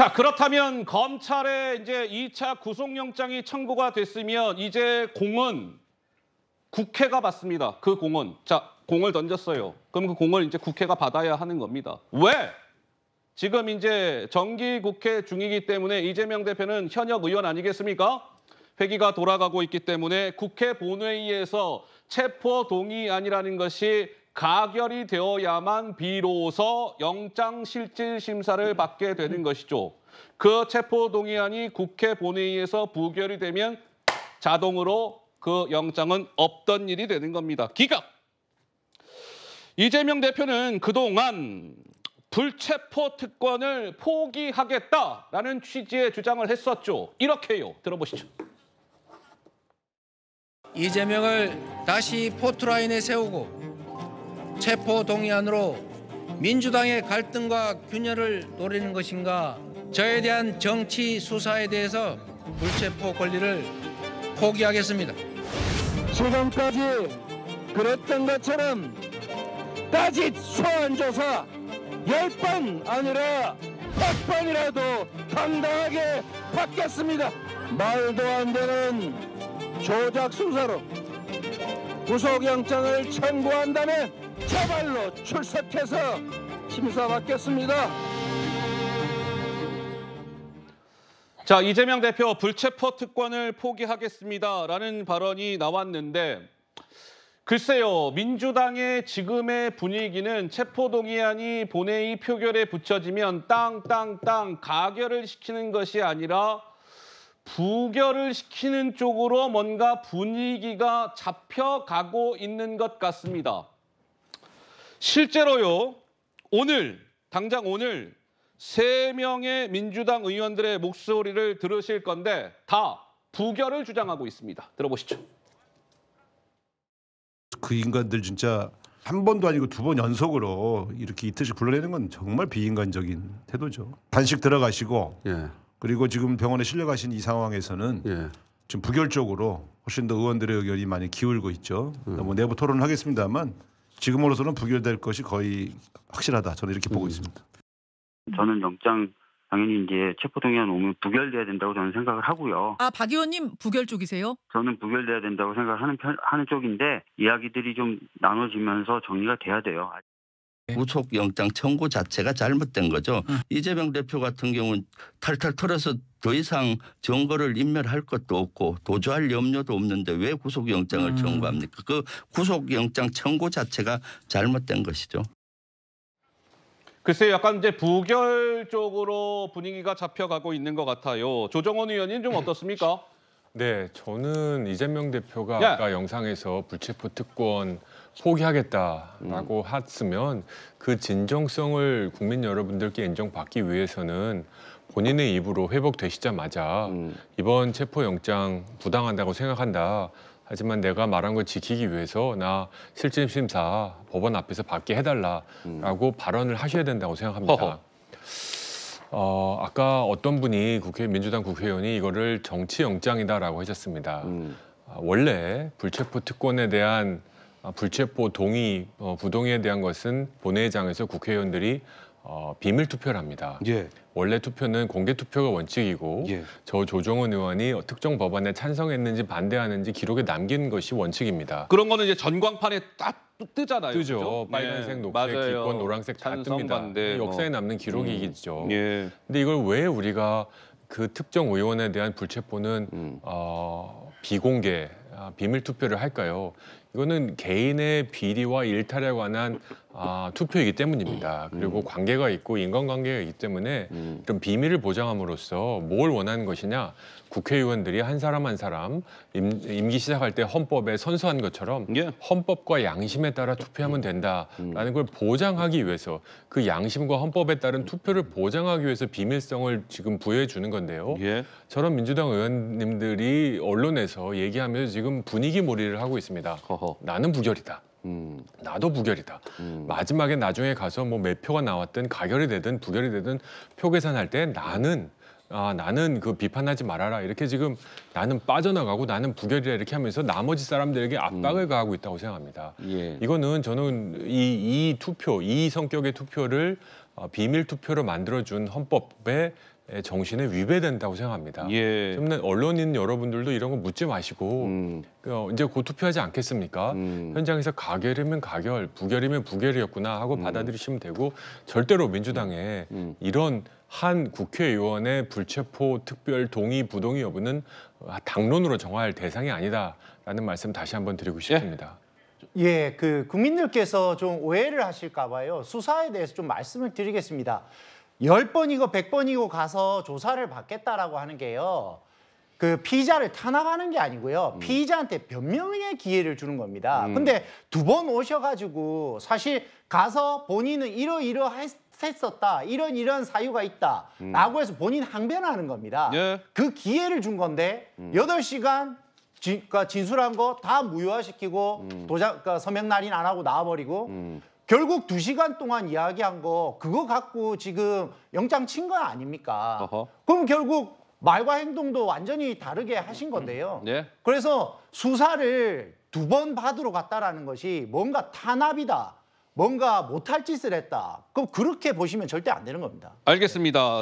자, 그렇다면 검찰에 이제 2차 구속영장이 청구가 됐으면 이제 공은 국회가 받습니다. 그 공은. 자, 공을 던졌어요. 그럼 그 공을 이제 국회가 받아야 하는 겁니다. 왜? 지금 이제 정기 국회 중이기 때문에 이재명 대표는 현역 의원 아니겠습니까? 회기가 돌아가고 있기 때문에 국회 본회의에서 체포 동의안이라는 것이 가결이 되어야만 비로소 영장실질심사를 받게 되는 것이죠. 그 체포동의안이 국회 본회의에서 부결이 되면 자동으로 그 영장은 없던 일이 되는 겁니다. 기각! 이재명 대표는 그동안 불체포 특권을 포기하겠다라는 취지의 주장을 했었죠. 이렇게요. 들어보시죠. 이재명을 다시 포트라인에 세우고 체포 동의안으로 민주당의 갈등과 균열을 노리는 것인가 저에 대한 정치 수사에 대해서 불체포 권리를 포기하겠습니다. 지금까지 그랬던 것처럼 따짓 소환 조사 열번 아니라 백번이라도 당당하게 받겠습니다. 말도 안 되는 조작 수사로 구속영장을 청구한 다면 저발로 출석해서 심사받겠습니다. 자, 이재명 대표 불체포 특권을 포기하겠습니다라는 발언이 나왔는데 글쎄요, 민주당의 지금의 분위기는 체포동의안이 본회의 표결에 붙여지면 땅땅땅 가결을 시키는 것이 아니라 부결을 시키는 쪽으로 뭔가 분위기가 잡혀가고 있는 것 같습니다. 실제로요, 오늘, 당장 오늘, 세 명의 민주당 의원들의 목소리를 들으실 건데, 다 부결을 주장하고 있습니다. 들어보시죠. 그 인간들 진짜 한 번도 아니고 두 번 연속으로 이렇게 이틀씩 불러내는 건 정말 비인간적인 태도죠. 단식 들어가시고 예. 그리고 지금 병원에 실려가신 이 상황에서는 예. 지금 부결적으로 훨씬 더 의원들의 의견이 많이 기울고 있죠. 음. 뭐 내부 토론을 하겠습니다만 지금으로서는 부결될 것이 거의 확실하다. 저는 이렇게 보고 음. 있습니다. 저는 영장 당연히 이제 체포동의안 오면 부결돼야 된다고 저는 생각을 하고요. 아, 박 의원님 부결 쪽이세요? 저는 부결돼야 된다고 생각하는 편, 하는 쪽인데 이야기들이 좀 나눠지면서 정리가 돼야 돼요. 예. 구속 영장 청구 자체가 잘못된 거죠. 음. 이재명 대표 같은 경우는 탈탈 털어서 더 이상 정거를 인멸할 것도 없고 도주할 염려도 없는데 왜 구속영장을 음. 청구합니까? 그 구속영장 청구 자체가 잘못된 것이죠. 글쎄 약간 이제 부결 쪽으로 분위기가 잡혀가고 있는 것 같아요. 조정원 의원님 좀 어떻습니까? 네, 저는 이재명 대표가 야. 아까 영상에서 불체포 특권 포기하겠다라고 했으면 음. 그 진정성을 국민 여러분들께 인정받기 위해서는 본인의 입으로 회복되시자마자 음. 이번 체포영장 부당한다고 생각한다. 하지만 내가 말한 걸 지키기 위해서 나 실질심사 법원 앞에서 받게 해달라라고 음. 발언을 하셔야 된다고 생각합니다. 허허. 어, 아까 어떤 분이 국회 민주당 국회의원이 이거를 정치 영장이다라고 하셨습니다. 음. 아, 원래 불체포 특권에 대한 아, 불체포 동의 어, 부동의에 대한 것은 본회의장에서 국회의원들이 어, 비밀 투표를 합니다. 예. 원래 투표는 공개 투표가 원칙이고 예. 저 조정은 의원이 특정 법안에 찬성했는지 반대하는지 기록에 남긴 것이 원칙입니다. 그런 거는 이제 전광판에 딱 뜨잖아요. 뜨죠. 그죠? 예, 빨간색, 녹색, 맞 기권, 노란색 다 찬성, 뜹니다. 반대, 역사에 뭐. 남는 기록이겠죠. 음. 예. 근데 이걸 왜 우리가 그 특정 의원에 대한 불체포는 음. 어, 비공개 아, 비밀 투표를 할까요? 이거는 개인의 비리와 일탈에 관한 아, 투표이기 때문입니다. 음, 음. 그리고 관계가 있고 인간관계가 있기 때문에 음. 좀 비밀을 보장함으로써 뭘 원하는 것이냐 국회의원들이 한 사람 한 사람 임, 임기 시작할 때 헌법에 선서한 것처럼 예. 헌법과 양심에 따라 투표하면 된다라는 걸 보장하기 위해서 그 양심과 헌법에 따른 투표를 보장하기 위해서 비밀성을 지금 부여해 주는 건데요. 예. 저런 민주당 의원님들이 언론에서 얘기하면서 지금 분위기 몰이를 하고 있습니다. 어허. 나는 부결이다. 음. 나도 부결이다. 음. 마지막에 나중에 가서 뭐몇 표가 나왔든 가결이 되든 부결이 되든 표 계산할 때 나는 아 나는 그 비판하지 말아라 이렇게 지금 나는 빠져나가고 나는 부결이라 이렇게 하면서 나머지 사람들에게 압박을 음. 가하고 있다고 생각합니다. 예. 이거는 저는 이, 이 투표 이 성격의 투표를 어, 비밀 투표로 만들어준 헌법에 예, 정신에 위배된다고 생각합니다. 예. 때 언론인 여러분들도 이런 거 묻지 마시고 음. 그 이제 곧 투표하지 않겠습니까? 음. 현장에서 가결이면 가결, 부결이면 부결이었구나 하고 음. 받아들이시면 되고 절대로 민주당에 음. 음. 이런 한 국회의원의 불체포 특별 동의 부동의 여부는 당론으로 정할 대상이 아니다라는 말씀 다시 한번 드리고 예. 싶습니다. 예. 예, 그 국민들께서 좀 오해를 하실까 봐요. 수사에 대해서 좀 말씀을 드리겠습니다. 열번이고 백번이고 가서 조사를 받겠다라고 하는 게요. 그피자를 탄압하는 게 아니고요. 음. 피자한테 변명의 기회를 주는 겁니다. 음. 근데 두 번 오셔가지고 사실 가서 본인은 이러이러했었다. 이런 이런 사유가 있다. 음. 라고 해서 본인 항변하는 겁니다. 예. 그 기회를 준 건데 음. 여덟 시간 진, 그니까 진술한 거 다 무효화시키고 음. 도장 그러니까 서명 날인 안 하고 나와버리고 결국 두시간 동안 이야기한 거 그거 갖고 지금 영장 친 거 아닙니까? 어허. 그럼 결국 말과 행동도 완전히 다르게 하신 건데요. 음, 음. 네. 그래서 수사를 두 번 받으러 갔다라는 것이 뭔가 탄압이다. 뭔가 못할 짓을 했다. 그럼 그렇게 보시면 절대 안 되는 겁니다. 알겠습니다.